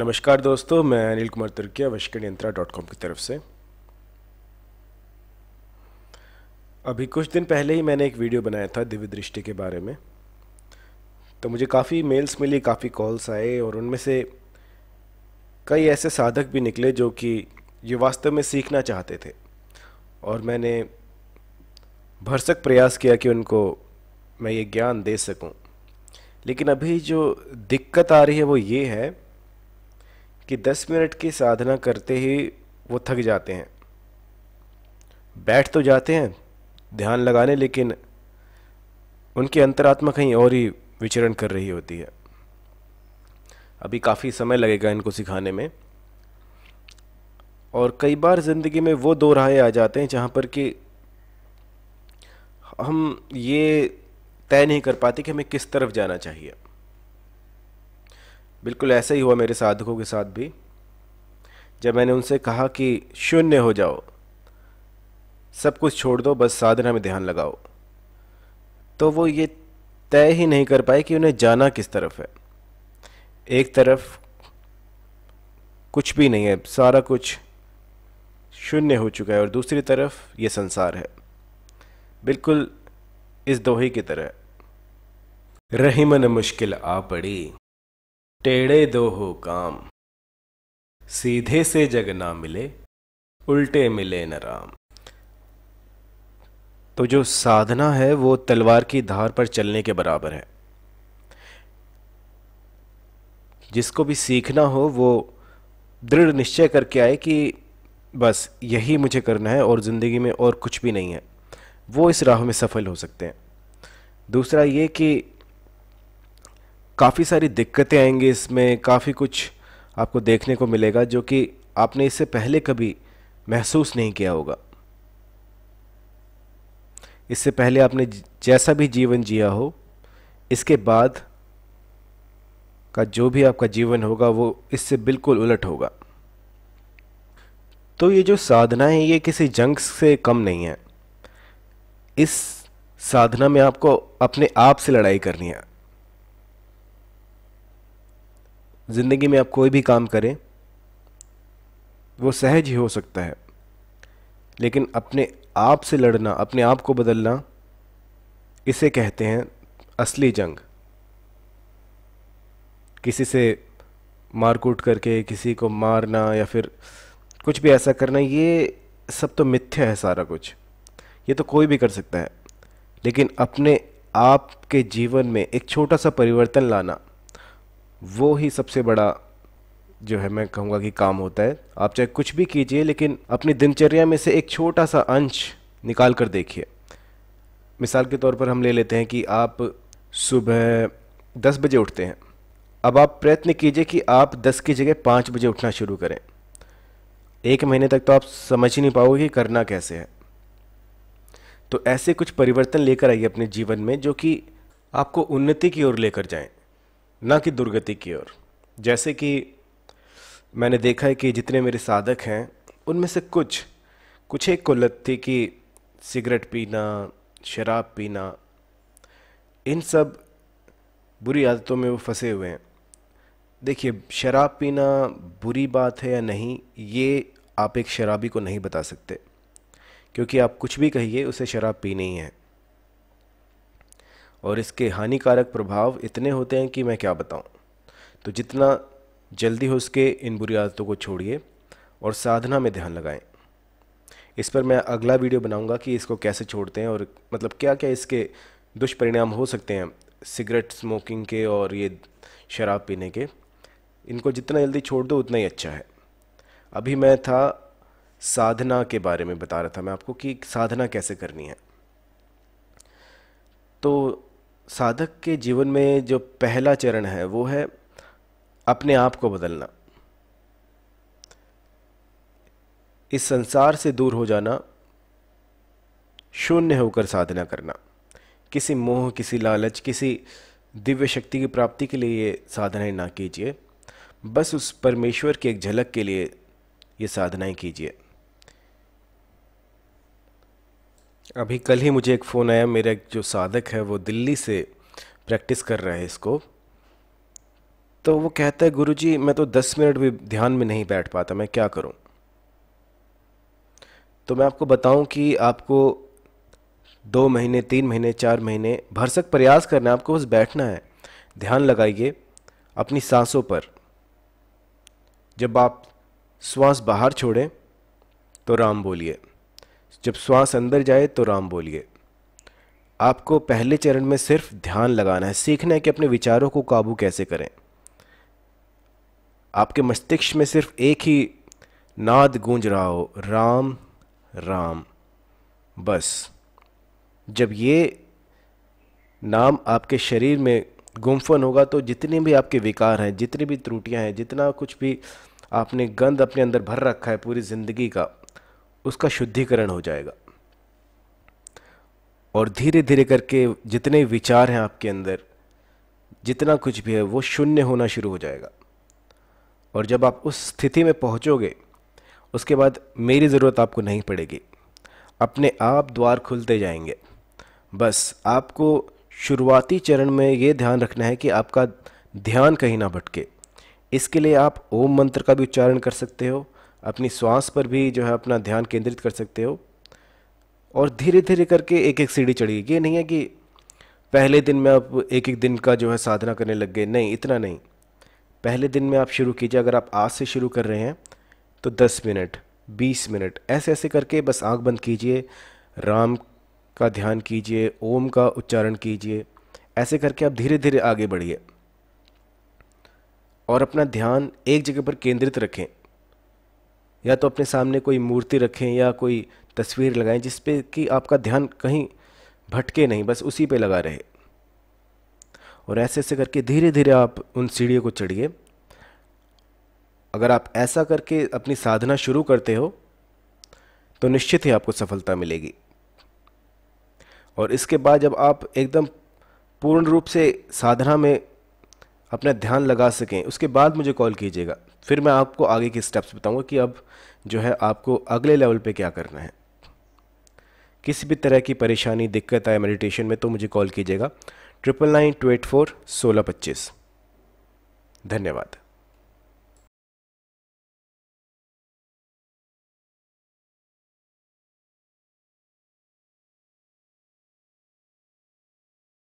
नमस्कार दोस्तों मैं अनिल कुमार तुर्किया वशकन यंत्रा डॉट कॉम की तरफ से अभी कुछ दिन पहले ही मैंने एक वीडियो बनाया था दिव्य दृष्टि के बारे में तो मुझे काफ़ी मेल्स मिली काफ़ी कॉल्स आए और उनमें से कई ऐसे साधक भी निकले जो कि ये वास्तव में सीखना चाहते थे और मैंने भरसक प्रयास किया कि उनको मैं ये ज्ञान दे सकूं लेकिन अभी जो दिक्कत आ रही है वो ये है कि 10 मिनट की साधना करते ही वो थक जाते हैं बैठ तो जाते हैं ध्यान लगाने लेकिन उनकी अंतरात्मा कहीं और ही विचरण कर रही होती है अभी काफ़ी समय लगेगा इनको सिखाने में और कई बार ज़िंदगी में वो दो राहें आ जाते हैं जहाँ पर कि हम ये तय नहीं कर पाते कि हमें किस तरफ जाना चाहिए बिल्कुल ऐसा ही हुआ मेरे साधकों के साथ भी जब मैंने उनसे कहा कि शून्य हो जाओ सब कुछ छोड़ दो बस साधना में ध्यान लगाओ तो वो ये तय ही नहीं कर पाए कि उन्हें जाना किस तरफ है एक तरफ कुछ भी नहीं है सारा कुछ शून्य हो चुका है और दूसरी तरफ ये संसार है बिल्कुल इस दोहे की तरह रहीमन मुश्किल आ पड़ी टेढ़े दो हो काम सीधे से जग ना मिले उल्टे मिले न राम तो जो साधना है वो तलवार की धार पर चलने के बराबर है जिसको भी सीखना हो वो दृढ़ निश्चय करके आए कि बस यही मुझे करना है और ज़िंदगी में और कुछ भी नहीं है वो इस राह में सफल हो सकते हैं दूसरा ये कि काफ़ी सारी दिक्कतें आएंगी इसमें काफ़ी कुछ आपको देखने को मिलेगा जो कि आपने इससे पहले कभी महसूस नहीं किया होगा इससे पहले आपने जैसा भी जीवन जिया हो इसके बाद का जो भी आपका जीवन होगा वो इससे बिल्कुल उलट होगा तो ये जो साधना है ये किसी जंग से कम नहीं है इस साधना में आपको अपने आप से लड़ाई करनी है ज़िंदगी में आप कोई भी काम करें वो सहज ही हो सकता है लेकिन अपने आप से लड़ना अपने आप को बदलना इसे कहते हैं असली जंग किसी से मारकूट करके किसी को मारना या फिर कुछ भी ऐसा करना ये सब तो मिथ्या है सारा कुछ ये तो कोई भी कर सकता है लेकिन अपने आप के जीवन में एक छोटा सा परिवर्तन लाना वो ही सबसे बड़ा जो है मैं कहूँगा कि काम होता है आप चाहे कुछ भी कीजिए लेकिन अपनी दिनचर्या में से एक छोटा सा अंश निकाल कर देखिए मिसाल के तौर पर हम ले लेते हैं कि आप सुबह दस बजे उठते हैं अब आप प्रयत्न कीजिए कि आप दस की जगह पाँच बजे उठना शुरू करें एक महीने तक तो आप समझ ही नहीं पाओगे कि करना कैसे है तो ऐसे कुछ परिवर्तन लेकर आइए अपने जीवन में जो कि आपको उन्नति की ओर लेकर जाएं ना कि दुर्गति की ओर जैसे कि मैंने देखा है कि जितने मेरे साधक हैं उनमें से कुछ कुछ एक को लत थी कि सिगरेट पीना शराब पीना इन सब बुरी आदतों में वो फंसे हुए हैं देखिए शराब पीना बुरी बात है या नहीं ये आप एक शराबी को नहीं बता सकते क्योंकि आप कुछ भी कहिए उसे शराब पीनी ही है और इसके हानिकारक प्रभाव इतने होते हैं कि मैं क्या बताऊं तो जितना जल्दी हो सके इन बुरी आदतों को छोड़िए और साधना में ध्यान लगाएं इस पर मैं अगला वीडियो बनाऊंगा कि इसको कैसे छोड़ते हैं और मतलब क्या क्या इसके दुष्परिणाम हो सकते हैं सिगरेट स्मोकिंग के और ये शराब पीने के इनको जितना जल्दी छोड़ दो उतना ही अच्छा है अभी मैं था साधना के बारे में बता रहा था मैं आपको कि साधना कैसे करनी है तो साधक के जीवन में जो पहला चरण है वो है अपने आप को बदलना इस संसार से दूर हो जाना शून्य होकर साधना करना किसी मोह किसी लालच किसी दिव्य शक्ति की प्राप्ति के लिए ये साधनाएं ना कीजिए बस उस परमेश्वर की एक झलक के लिए ये साधनाएं कीजिए अभी कल ही मुझे एक फ़ोन आया मेरा जो साधक है वो दिल्ली से प्रैक्टिस कर रहा है इसको तो वो कहता है गुरुजी मैं तो दस मिनट भी ध्यान में नहीं बैठ पाता मैं क्या करूं तो मैं आपको बताऊं कि आपको दो महीने तीन महीने चार महीने भरसक प्रयास करना है आपको बस बैठना है ध्यान लगाइए अपनी सांसों पर जब आप श्वास बाहर छोड़ें तो राम बोलिए जब श्वास अंदर जाए तो राम बोलिए आपको पहले चरण में सिर्फ ध्यान लगाना है सीखना है कि अपने विचारों को काबू कैसे करें आपके मस्तिष्क में सिर्फ एक ही नाद गूंज रहा हो राम राम बस जब ये नाम आपके शरीर में गुमफन होगा तो जितने भी आपके विकार हैं जितनी भी त्रुटियां हैं जितना कुछ भी आपने गंद अपने अंदर भर रखा है पूरी ज़िंदगी का उसका शुद्धिकरण हो जाएगा और धीरे धीरे करके जितने विचार हैं आपके अंदर जितना कुछ भी है वो शून्य होना शुरू हो जाएगा और जब आप उस स्थिति में पहुंचोगे उसके बाद मेरी ज़रूरत आपको नहीं पड़ेगी अपने आप द्वार खुलते जाएंगे बस आपको शुरुआती चरण में ये ध्यान रखना है कि आपका ध्यान कहीं ना भटके इसके लिए आप ओम मंत्र का भी उच्चारण कर सकते हो अपनी श्वास पर भी जो है अपना ध्यान केंद्रित कर सकते हो और धीरे धीरे करके एक एक सीढ़ी चढ़ी ये नहीं है कि पहले दिन में आप एक एक दिन का जो है साधना करने लग गए नहीं इतना नहीं पहले दिन में आप शुरू कीजिए अगर आप आज से शुरू कर रहे हैं तो दस मिनट बीस मिनट ऐसे ऐसे करके बस आँख बंद कीजिए राम का ध्यान कीजिए ओम का उच्चारण कीजिए ऐसे करके आप धीरे धीरे आगे बढ़िए और अपना ध्यान एक जगह पर केंद्रित रखें या तो अपने सामने कोई मूर्ति रखें या कोई तस्वीर लगाएं जिस पे कि आपका ध्यान कहीं भटके नहीं बस उसी पे लगा रहे और ऐसे ऐसे करके धीरे धीरे आप उन सीढ़ियों को चढ़िए अगर आप ऐसा करके अपनी साधना शुरू करते हो तो निश्चित ही आपको सफलता मिलेगी और इसके बाद जब आप एकदम पूर्ण रूप से साधना में अपना ध्यान लगा सकें उसके बाद मुझे कॉल कीजिएगा फिर मैं आपको आगे के स्टेप्स बताऊंगा कि अब जो है आपको अगले लेवल पे क्या करना है किसी भी तरह की परेशानी दिक्कत आए मेडिटेशन में तो मुझे कॉल कीजिएगा triple nine two eight four सोलह पच्चीस धन्यवाद